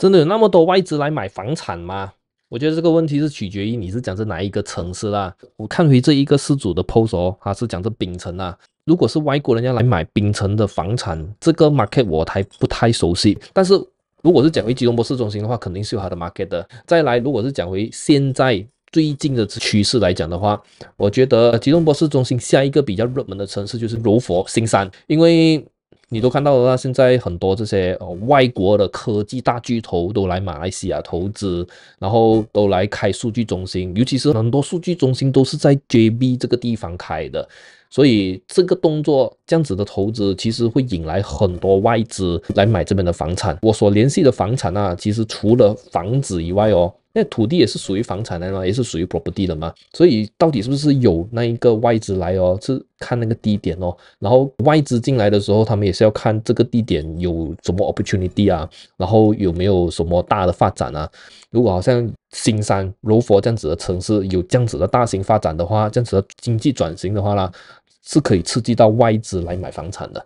真的有那么多外资来买房产吗？我觉得这个问题是取决于你是讲在哪一个城市啦。我看回这一个事主的 pose，t 他是讲在槟城啊。如果是外国人要来买槟城的房产，这个 market 我还不太熟悉。但是如果是讲回吉隆坡市中心的话，肯定是有它的 market 的。再来，如果是讲回现在最近的趋势来讲的话，我觉得吉隆坡市中心下一个比较热门的城市就是柔佛新山，因为。你都看到了现在很多这些呃外国的科技大巨头都来马来西亚投资，然后都来开数据中心，尤其是很多数据中心都是在 JB 这个地方开的。所以这个动作这样子的投资，其实会引来很多外资来买这边的房产。我所联系的房产啊，其实除了房子以外哦，那土地也是属于房产的嘛，也是属于 property 的嘛。所以到底是不是有那一个外资来哦？是看那个低点哦。然后外资进来的时候，他们也是要看这个地点有什么 opportunity 啊，然后有没有什么大的发展啊。如果好像新山柔佛这样子的城市有这样子的大型发展的话，这样子的经济转型的话啦，是可以刺激到外资来买房产的。